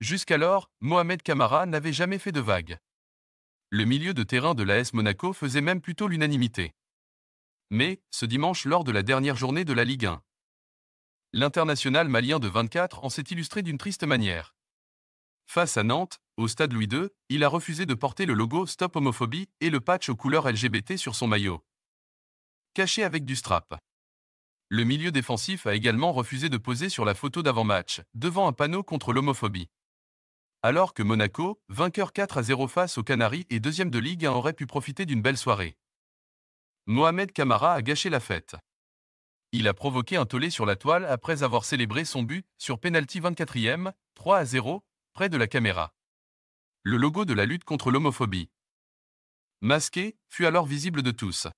Jusqu'alors, Mohamed Camara n'avait jamais fait de vague. Le milieu de terrain de l'AS Monaco faisait même plutôt l'unanimité. Mais, ce dimanche lors de la dernière journée de la Ligue 1, l'international malien de 24 en s'est illustré d'une triste manière. Face à Nantes, au stade Louis II, il a refusé de porter le logo Stop Homophobie et le patch aux couleurs LGBT sur son maillot. Caché avec du strap. Le milieu défensif a également refusé de poser sur la photo d'avant-match, devant un panneau contre l'homophobie alors que Monaco, vainqueur 4 à 0 face aux Canaries et deuxième de Ligue aurait pu profiter d'une belle soirée. Mohamed Camara a gâché la fête. Il a provoqué un tollé sur la toile après avoir célébré son but sur pénalty 24e, 3 à 0, près de la caméra. Le logo de la lutte contre l'homophobie. Masqué, fut alors visible de tous.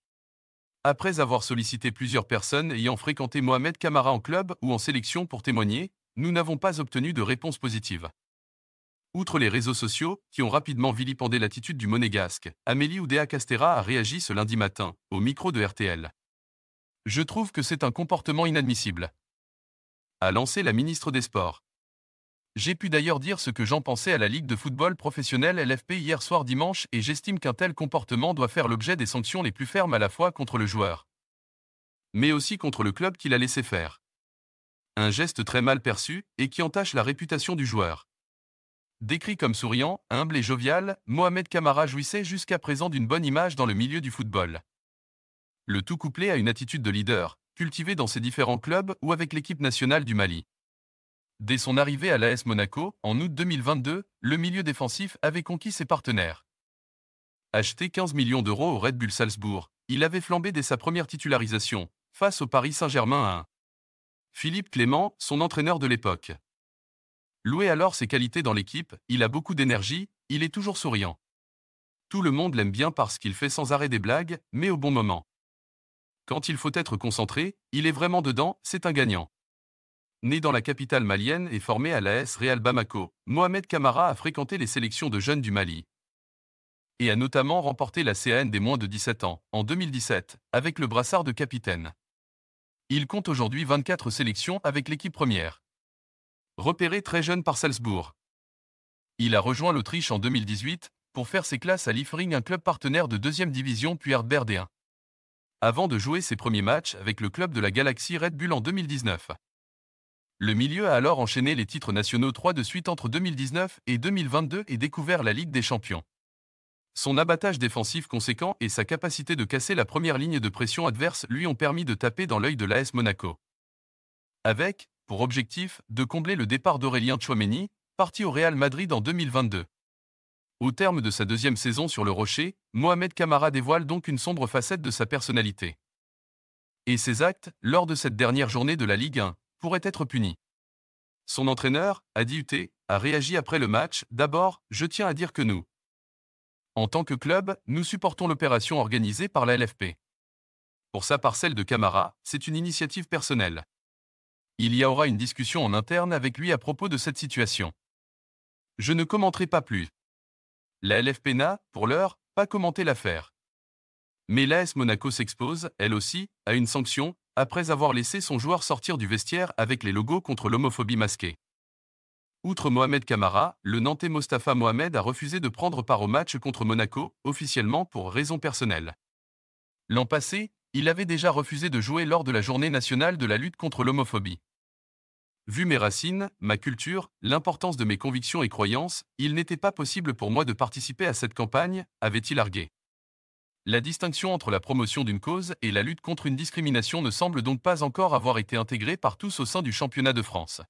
Après avoir sollicité plusieurs personnes ayant fréquenté Mohamed Camara en club ou en sélection pour témoigner, nous n'avons pas obtenu de réponse positive. Outre les réseaux sociaux, qui ont rapidement vilipendé l'attitude du monégasque, Amélie Oudéa Castera a réagi ce lundi matin, au micro de RTL. Je trouve que c'est un comportement inadmissible. A lancé la ministre des Sports. J'ai pu d'ailleurs dire ce que j'en pensais à la Ligue de football professionnel LFP hier soir dimanche et j'estime qu'un tel comportement doit faire l'objet des sanctions les plus fermes à la fois contre le joueur, mais aussi contre le club qui l'a laissé faire. Un geste très mal perçu et qui entache la réputation du joueur. Décrit comme souriant, humble et jovial, Mohamed Camara jouissait jusqu'à présent d'une bonne image dans le milieu du football. Le tout couplé à une attitude de leader, cultivée dans ses différents clubs ou avec l'équipe nationale du Mali. Dès son arrivée à l'AS Monaco, en août 2022, le milieu défensif avait conquis ses partenaires. Acheté 15 millions d'euros au Red Bull Salzbourg, il avait flambé dès sa première titularisation, face au Paris Saint-Germain à 1. Philippe Clément, son entraîneur de l'époque, Loué alors ses qualités dans l'équipe, il a beaucoup d'énergie, il est toujours souriant. Tout le monde l'aime bien parce qu'il fait sans arrêt des blagues, mais au bon moment. Quand il faut être concentré, il est vraiment dedans, c'est un gagnant. Né dans la capitale malienne et formé à l'AS Real Bamako, Mohamed Kamara a fréquenté les sélections de jeunes du Mali et a notamment remporté la CAN des moins de 17 ans en 2017 avec le brassard de capitaine. Il compte aujourd'hui 24 sélections avec l'équipe première repéré très jeune par Salzbourg. Il a rejoint l'Autriche en 2018 pour faire ses classes à l'Ifring, un club partenaire de deuxième division puis Hardberg 1 Avant de jouer ses premiers matchs avec le club de la Galaxie Red Bull en 2019. Le milieu a alors enchaîné les titres nationaux 3 de suite entre 2019 et 2022 et découvert la Ligue des Champions. Son abattage défensif conséquent et sa capacité de casser la première ligne de pression adverse lui ont permis de taper dans l'œil de l'AS Monaco. Avec pour objectif de combler le départ d'Aurélien Chouameni, parti au Real Madrid en 2022. Au terme de sa deuxième saison sur le rocher, Mohamed Camara dévoile donc une sombre facette de sa personnalité. Et ses actes, lors de cette dernière journée de la Ligue 1, pourraient être punis. Son entraîneur, Adi Uté, a réagi après le match. D'abord, je tiens à dire que nous, en tant que club, nous supportons l'opération organisée par la LFP. Pour sa parcelle de Camara, c'est une initiative personnelle il y aura une discussion en interne avec lui à propos de cette situation. Je ne commenterai pas plus. La LFP n'a, pour l'heure, pas commenté l'affaire. Mais l'AS Monaco s'expose, elle aussi, à une sanction, après avoir laissé son joueur sortir du vestiaire avec les logos contre l'homophobie masquée. Outre Mohamed Kamara, le Nantais Mostafa Mohamed a refusé de prendre part au match contre Monaco, officiellement pour raison personnelle. L'an passé, il avait déjà refusé de jouer lors de la journée nationale de la lutte contre l'homophobie. Vu mes racines, ma culture, l'importance de mes convictions et croyances, il n'était pas possible pour moi de participer à cette campagne, avait-il argué. La distinction entre la promotion d'une cause et la lutte contre une discrimination ne semble donc pas encore avoir été intégrée par tous au sein du championnat de France.